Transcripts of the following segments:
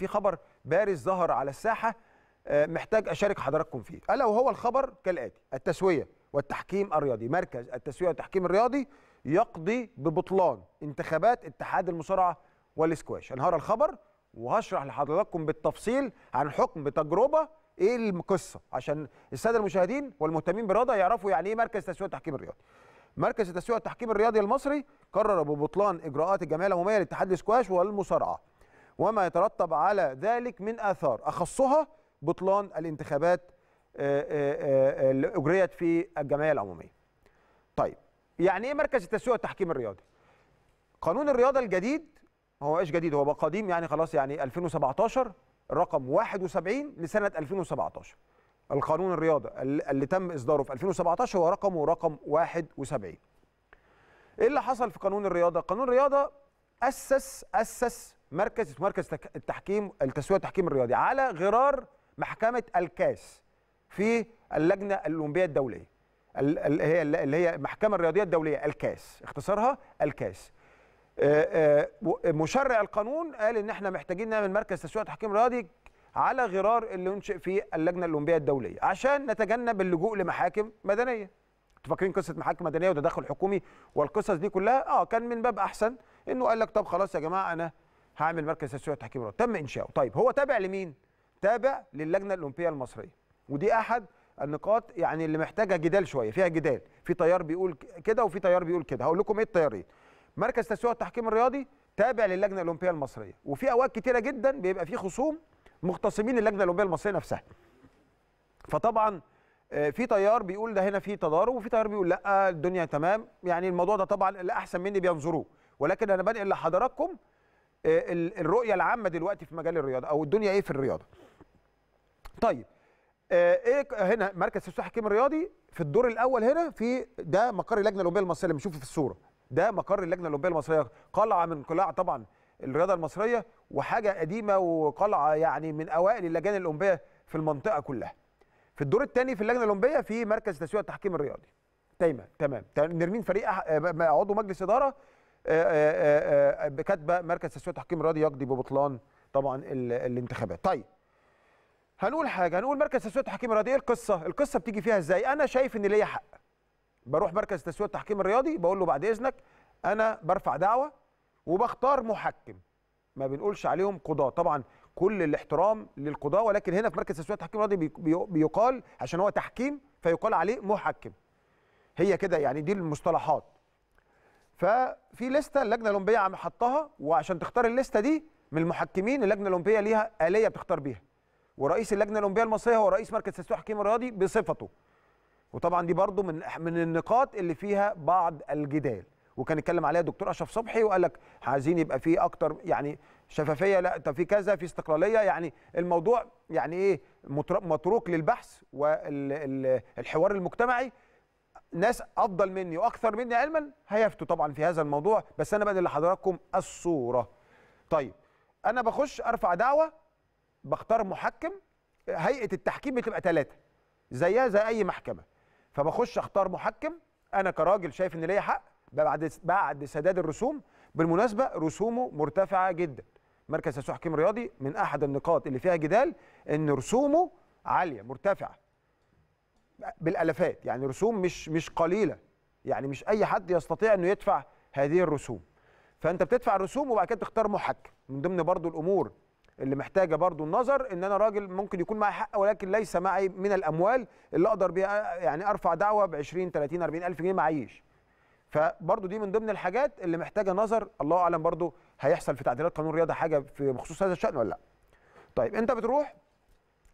في خبر بارز ظهر على الساحه آه، محتاج اشارك حضراتكم فيه الا وهو الخبر كالاتي التسويه والتحكيم الرياضي مركز التسويه والتحكيم الرياضي يقضي ببطلان انتخابات اتحاد المصارعه والاسكواش انهار الخبر وهشرح لحضراتكم بالتفصيل عن حكم بتجربه ايه القصه عشان الساده المشاهدين والمهتمين بالرياضه يعرفوا يعني ايه مركز التسويه والتحكيم الرياضي مركز التسويه والتحكيم الرياضي المصري قرر ببطلان اجراءات الجمعيه العموميه لاتحاد الاسكواش والمصارعه وما يترتب على ذلك من آثار أخصها بطلان الانتخابات آه، آه، آه، اللي أجريت في الجمعية العمومية طيب يعني إيه مركز التسويق والتحكيم الرياضي قانون الرياضة الجديد هو إيش جديد هو قديم يعني خلاص يعني 2017 رقم 71 لسنة 2017 القانون الرياضة اللي تم إصداره في 2017 هو رقمه رقم 71 إيه اللي حصل في قانون الرياضة؟ قانون الرياضة أسس أسس مركز اسمه مركز التحكيم التسويه والتحكيم الرياضي على غرار محكمه الكاس في اللجنه الاولمبيه الدوليه اللي هي اللي هي المحكمه الرياضيه الدوليه الكاس اختصارها الكاس آه، آه، مشرع القانون قال ان احنا محتاجين نعمل مركز تسويه تحكيم رياضي على غرار اللي انشئ في اللجنه الاولمبيه الدوليه عشان نتجنب اللجوء لمحاكم مدنيه انتوا فاكرين قصه محاكم مدنيه وتدخل حكومي والقصص دي كلها اه كان من باب احسن انه قال لك طب خلاص يا جماعه انا هعمل مركز تسويق تحكيم رياضي تم انشاؤه طيب هو تابع لمين تابع للجنه الاولمبيه المصريه ودي احد النقاط يعني اللي محتاجه جدال شويه فيها جدال في تيار بيقول كده وفي تيار بيقول كده هقول لكم ايه التيارين مركز تسويق التحكيم الرياضي تابع للجنه الاولمبيه المصريه وفي اوقات كتيره جدا بيبقى في خصوم مختصمين اللجنه الاولمبيه المصريه نفسها فطبعا آه، في تيار بيقول ده هنا في تضارب وفي تيار بيقول لا الدنيا تمام يعني الموضوع ده طبعا اللي احسن مني بينظروه ولكن انا بنقل لحضراتكم آه، الرؤيه العامه دلوقتي في مجال الرياضه او الدنيا ايه في الرياضه طيب آه، ايه هنا مركز تسويق الحكيم الرياضي في الدور الاول هنا في ده مقر اللجنه الاولمبيه المصريه اللي بنشوفه في الصوره ده مقر اللجنه الاولمبيه المصريه قلعه من قلاع طبعا الرياضه المصريه وحاجه قديمه وقلعه يعني من اوائل اللجان الاولمبيه في المنطقه كلها في الدور الثاني في اللجنه الاولمبيه في مركز تسويق التحكيم الرياضي تايمه تمام نرمين فريق آه، عضو مجلس اداره آه، آه، آه، بكتبه مركز تسويه تحكيم الرياضي يقضي ببطلان طبعا الانتخابات طيب هنقول حاجه هنقول مركز تسويه تحكيم الرياضي ايه القصه القصه بتيجي فيها ازاي انا شايف ان ليا حق بروح مركز تسويه التحكيم الرياضي بقول له بعد اذنك انا برفع دعوه وبختار محكم ما بنقولش عليهم قضاه طبعا كل الاحترام للقضاه ولكن هنا في مركز تسويه التحكيم الرياضي بيقال عشان هو تحكيم فيقال عليه محكم هي كده يعني دي المصطلحات ففي لسته اللجنه الاولمبيه عم حطها وعشان تختار اللسته دي من المحكمين اللجنه الاولمبيه ليها اليه بتختار بيها ورئيس اللجنه الاولمبيه المصريه هو رئيس مركز تسويق حكيم الرياضي بصفته وطبعا دي برضو من من النقاط اللي فيها بعض الجدال وكان اتكلم عليها دكتور اشرف صبحي وقال لك عايزين يبقى في اكتر يعني شفافيه لا طب في كذا في استقلاليه يعني الموضوع يعني ايه متروك للبحث والحوار المجتمعي ناس افضل مني واكثر مني علما هيفتوا طبعا في هذا الموضوع بس انا بدي لحضراتكم الصوره طيب انا بخش ارفع دعوه بختار محكم هيئه التحكيم بتبقى ثلاثه زيها زي اي محكمه فبخش اختار محكم انا كراجل شايف ان ليا حق بعد بعد سداد الرسوم بالمناسبه رسومه مرتفعه جدا مركز تسويح حكيم رياضي من احد النقاط اللي فيها جدال ان رسومه عاليه مرتفعه بالالافات يعني رسوم مش مش قليله يعني مش اي حد يستطيع انه يدفع هذه الرسوم فانت بتدفع رسوم وبعد كده تختار محكم من ضمن برضو الامور اللي محتاجه برضو النظر ان انا راجل ممكن يكون معي حق ولكن ليس معي من الاموال اللي اقدر بيها يعني ارفع دعوه ب 20 30 40 الف جنيه معيش فبرضو دي من ضمن الحاجات اللي محتاجه نظر الله اعلم برضو هيحصل في تعديلات قانون الرياضه حاجه في بخصوص هذا الشان ولا لا طيب انت بتروح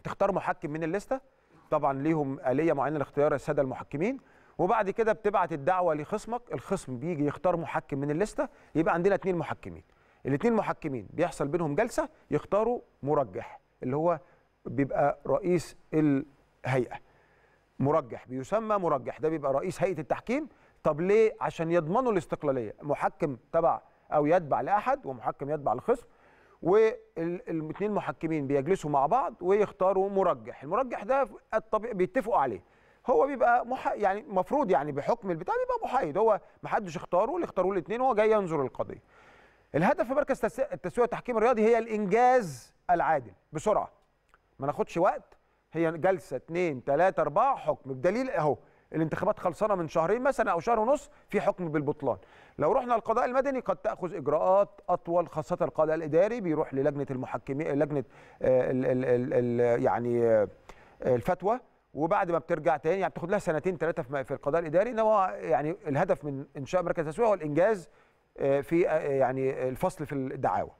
تختار محكم من الليسته طبعا ليهم اليه معينه لاختيار الساده المحكمين وبعد كده بتبعت الدعوه لخصمك الخصم بيجي يختار محكم من الليسته يبقى عندنا اثنين محكمين الاثنين محكمين بيحصل بينهم جلسه يختاروا مرجح اللي هو بيبقى رئيس الهيئه مرجح بيسمى مرجح ده بيبقى رئيس هيئه التحكيم طب ليه عشان يضمنوا الاستقلاليه محكم تبع او يتبع لاحد ومحكم يتبع لخصم والاثنين محكمين بيجلسوا مع بعض ويختاروا مرجح المرجح ده الطبيعي بيتفقوا عليه هو بيبقى مح... يعني المفروض يعني بحكم البتاع بيبقى محايد هو ما حدش اختاره اللي اختاروه الاثنين هو جاي ينظر القضيه الهدف في مركز التسويق والتحكيم الرياضي هي الانجاز العادل بسرعه ما ناخدش وقت هي جلسه 2 3 4 حكم بدليل اهو الانتخابات خلصانه من شهرين مثلا او شهر ونص في حكم بالبطلان لو رحنا القضاء المدني قد تاخذ اجراءات اطول خاصه القضاء الاداري بيروح للجنه المحكمين لجنه آه، ال ال ال يعني آه، الفتوى وبعد ما بترجع تاني يعني بتاخد لها سنتين ثلاثه في القضاء الاداري ان هو يعني الهدف من انشاء مركز تسوية هو الانجاز آه، في يعني الفصل في الدعاوى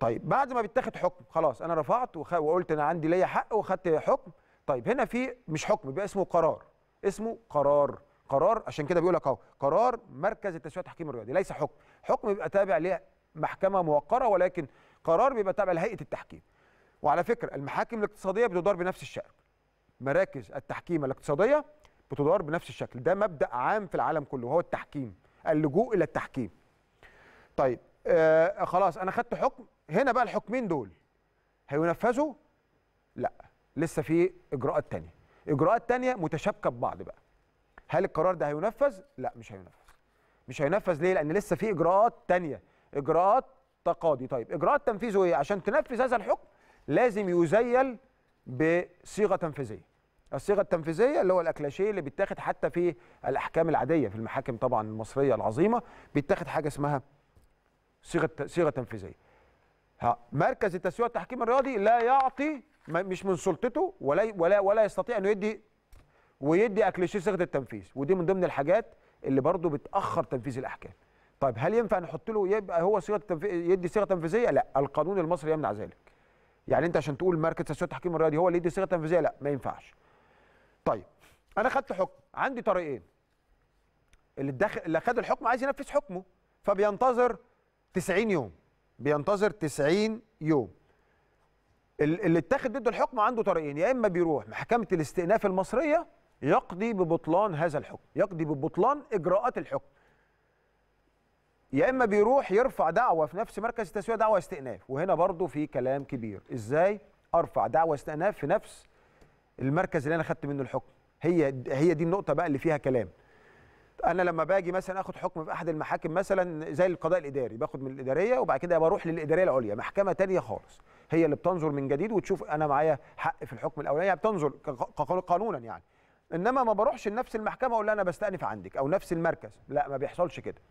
طيب بعد ما بيتاخد حكم خلاص انا رفعت وقلت انا عندي ليا حق وخدت حكم طيب هنا في مش حكم بيبقى اسمه قرار اسمه قرار قرار عشان كده بيقول لك اهو قرار مركز التسويه والتحكيم الرياضي ليس حكم حكم بيبقى تابع لمحكمه موقره ولكن قرار بيبقى تابع لهيئه التحكيم وعلى فكره المحاكم الاقتصاديه بتدار بنفس الشكل مراكز التحكيم الاقتصاديه بتدار بنفس الشكل ده مبدا عام في العالم كله وهو التحكيم اللجوء الى التحكيم طيب آه خلاص انا خدت حكم هنا بقى الحكمين دول هينفذوا لا لسه في اجراءات تانية اجراءات تانية متشابكه ببعض بقى هل القرار ده هينفذ لا مش هينفذ مش هينفذ ليه لان لسه في اجراءات تانية اجراءات تقاضي طيب اجراءات تنفيذه ايه عشان تنفذ هذا الحكم لازم يزيل بصيغه تنفيذيه الصيغه التنفيذيه اللي هو الاكلاشيه اللي بيتاخد حتى في الاحكام العاديه في المحاكم طبعا المصريه العظيمه بيتاخد حاجه اسمها صيغه صيغه تنفيذيه مركز التسويق والتحكيم الرياضي لا يعطي مش من سلطته ولا ولا ولا يستطيع انه يدي ويدي اكليشيه صيغه التنفيذ ودي من ضمن الحاجات اللي برضه بتاخر تنفيذ الاحكام طيب هل ينفع نحط له يبقى هو صيغه يدي صيغه تنفيذيه لا القانون المصري يمنع ذلك يعني انت عشان تقول مركز تسويه التحكيم الرياضي هو اللي يدي صيغه تنفيذيه لا ما ينفعش طيب انا خدت حكم عندي طريقين اللي دخل اللي خد الحكم عايز ينفذ حكمه فبينتظر 90 يوم بينتظر 90 يوم اللي اتخذ ضده الحكم عنده طريقين يا اما بيروح محكمه الاستئناف المصريه يقضي ببطلان هذا الحكم يقضي ببطلان اجراءات الحكم يا اما بيروح يرفع دعوه في نفس مركز التسويه دعوه استئناف وهنا برضو في كلام كبير ازاي ارفع دعوه استئناف في نفس المركز اللي انا خدت منه الحكم هي هي دي النقطه بقى اللي فيها كلام انا لما باجي مثلا اخد حكم في احد المحاكم مثلا زي القضاء الاداري باخد من الاداريه وبعد كده بروح للاداريه العليا محكمه تانية خالص هي اللي بتنظر من جديد وتشوف انا معايا حق في الحكم الاولاني يعني بتنظر قانونا يعني انما ما بروحش لنفس المحكمه اقول لها انا بستأنف عندك او نفس المركز لا ما بيحصلش كده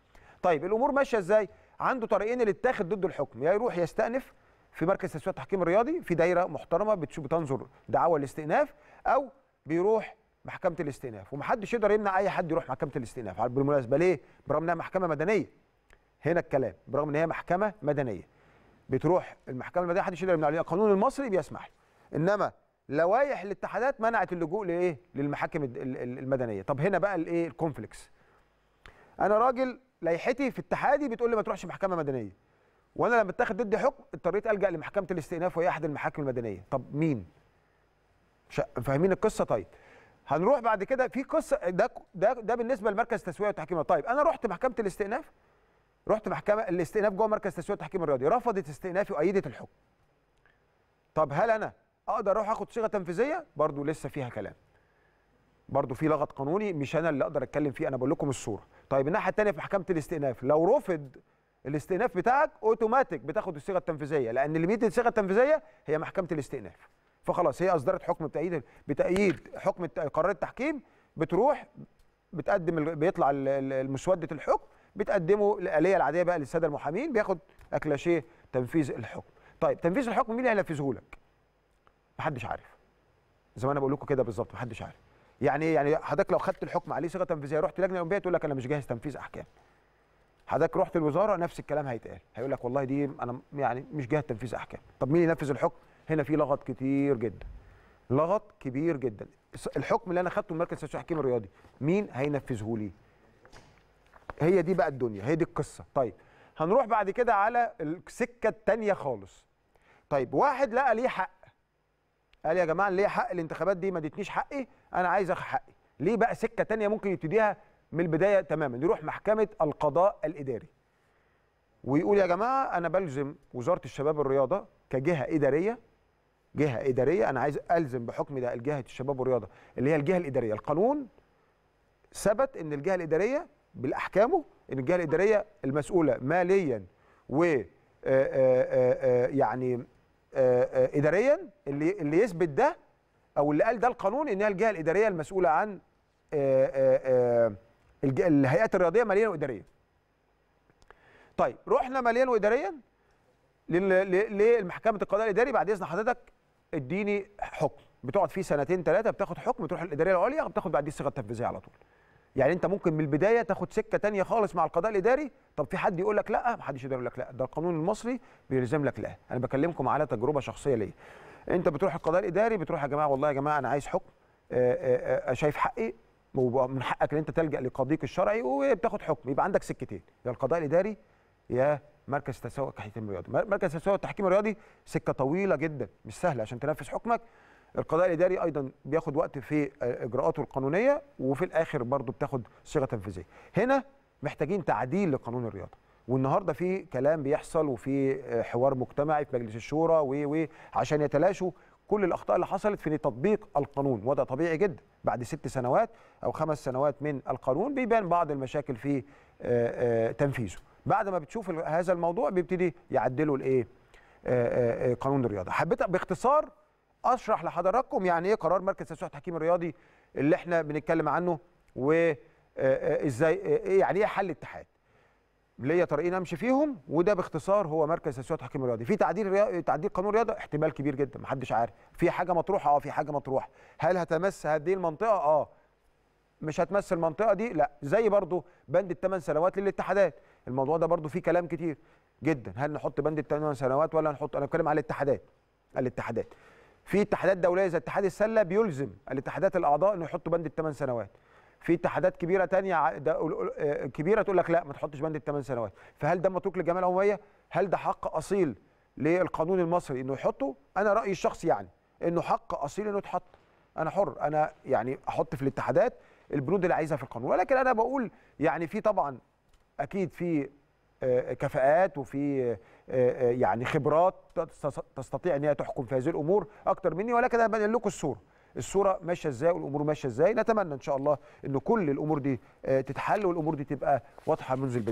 طيب الامور ماشيه ازاي عنده طريقين اللي اتاخد ضد الحكم يا يروح يستأنف في مركز تسويه التحكيم الرياضي في دايره محترمه بتشوف بتنظر دعاوى الاستئناف او بيروح محكمه الاستئناف ومحدش يقدر يمنع اي حد يروح محكمه الاستئناف بالمناسبه ليه برغم انها محكمه مدنيه هنا الكلام برغم ان هي محكمه مدنيه بتروح المحكمه المدنيه محدش يقدر يمنع عليها القانون المصري بيسمح انما لوائح الاتحادات منعت اللجوء لايه للمحاكم المدنيه طب هنا بقى الايه الكونفليكس انا راجل لائحتي في اتحادي بتقول لي ما تروحش محكمه مدنيه وانا لما اتاخد ضدي حكم اضطريت الجا لمحكمه الاستئناف وهي احد المحاكم المدنيه طب مين فاهمين القصه طيب هنروح بعد كده في قصه ده ده, ده بالنسبه لمركز التسويه والتحكيم طيب انا رحت محكمه الاستئناف رحت محكمه الاستئناف جوه مركز تسويه التحكيم الرياضي رفضت استئنافي وايدت الحكم طب هل انا اقدر اروح اخد صيغه تنفيذيه برضو لسه فيها كلام برضو في لغط قانوني مش انا اللي اقدر اتكلم فيه انا بقول لكم الصوره طيب الناحيه الثانيه في محكمه الاستئناف لو رفض الاستئناف بتاعك اوتوماتيك بتاخد الصيغه التنفيذيه لان اللي بيدي الصيغه التنفيذيه هي محكمه الاستئناف فخلاص هي اصدرت حكم بتاييد بتاييد حكم قرار التحكيم بتروح بتقدم بيطلع مسوده الحكم بتقدمه الاليه العاديه بقى للساده المحامين بياخد اكلاشيه تنفيذ الحكم طيب تنفيذ الحكم مين اللي هينفذه لك محدش عارف زي ما انا بقول لكم كده بالظبط محدش عارف يعني ايه يعني حضرتك لو خدت الحكم عليه صيغه تنفيذيه رحت لجنه اولمبيه تقول لك انا مش جاهز تنفيذ احكام حضرتك رحت الوزاره نفس الكلام هيتقال هيقول لك والله دي انا يعني مش جاهز تنفيذ احكام طب مين ينفذ الحكم هنا في لغط كتير جدا لغط كبير جدا الحكم اللي انا خدته من مركز تشريح الرياضي مين هينفذه لي هي دي بقى الدنيا هي دي القصه طيب هنروح بعد كده على السكه الثانيه خالص طيب واحد لقى ليه حق قال يا جماعه ليه حق الانتخابات دي ما ادتنيش حقي انا عايز اخد حقي ليه بقى سكه ثانيه ممكن يبتديها من البدايه تماما يروح محكمه القضاء الاداري ويقول يا جماعه انا بلزم وزاره الشباب والرياضه كجهه اداريه جهه اداريه انا عايز الزم بحكم ده الجهه الشباب والرياضه اللي هي الجهه الاداريه القانون ثبت ان الجهه الاداريه بالاحكامه ان الجهه الاداريه المسؤوله ماليا و آه، آه، آه، يعني اداريا اللي اللي يثبت ده او اللي قال ده القانون ان هي الجهه الاداريه المسؤوله عن الهيئات الرياضيه ماليا واداريا. طيب رحنا ماليا واداريا للمحكمه القضاء الاداري بعد اذن حضرتك اديني حكم بتقعد فيه سنتين ثلاثه بتاخد حكم تروح الاداريه العليا بتاخد بعديه الصيغه التنفيذيه على طول. يعني انت ممكن من البدايه تاخد سكه تانية خالص مع القضاء الاداري طب في حد يقول لك لا ما حدش يقدر يقول لك لا ده القانون المصري بيلزم لك لا انا بكلمكم على تجربه شخصيه ليا انت بتروح القضاء الاداري بتروح يا جماعه والله يا جماعه انا عايز حكم آه، آه، آه، شايف حقي ومن حقك ان انت تلجا لقاضيك الشرعي وبتاخد حكم يبقى عندك سكتين يا القضاء الاداري يا مركز تسوق التحكيم الرياضي مركز تسوق التحكيم الرياضي سكه طويله جدا مش سهله عشان تنفذ حكمك القضاء الاداري ايضا بياخد وقت في اجراءاته القانونيه وفي الاخر برضه بتاخد صيغه تنفيذيه هنا محتاجين تعديل لقانون الرياضه والنهارده في كلام بيحصل وفي حوار مجتمعي في مجلس الشورى و عشان يتلاشوا كل الاخطاء اللي حصلت في تطبيق القانون وده طبيعي جدا بعد ست سنوات او خمس سنوات من القانون بيبان بعض المشاكل في آه، آه، تنفيذه بعد ما بتشوف هذا الموضوع بيبتدي يعدلوا الايه آه، قانون الرياضه حبيت باختصار اشرح لحضراتكم يعني ايه قرار مركز تسويق التحكيم الرياضي اللي احنا بنتكلم عنه وازاي آه، آه، آه، يعني ايه حل اتحاد ليا طريقين امشي فيهم وده باختصار هو مركز تسويق التحكيم الرياضي في تعديل تعديل قانون الرياضه احتمال كبير جدا محدش عارف في حاجه مطروحه اه في حاجه مطروحه هل هتمس هذه المنطقه اه مش هتمس المنطقه دي لا زي برضو بند الثمان سنوات للاتحادات الموضوع ده برضو فيه كلام كتير جدا هل نحط بند الثمان سنوات ولا نحط انا بتكلم على الاتحادات الاتحادات في اتحادات دوليه زي اتحاد السله بيلزم الاتحادات الاعضاء انه يحطوا بند الثمان سنوات في اتحادات كبيره ثانيه آه، كبيره تقول لك لا ما تحطش بند الثمان سنوات فهل ده متروك للجمعيه العموميه هل ده حق اصيل للقانون المصري انه يحطه انا رايي الشخصي يعني انه حق اصيل انه يتحط انا حر انا يعني احط في الاتحادات البنود اللي عايزها في القانون ولكن انا بقول يعني في طبعا اكيد في آه، كفاءات وفي يعني خبرات تستطيع ان هي تحكم في هذه الامور اكتر مني ولكن انا بنقل لكم الصوره الصوره ماشيه ازاي والامور ماشيه ازاي نتمنى ان شاء الله ان كل الامور دي آه، تتحل والامور دي تبقى واضحه منذ البدايه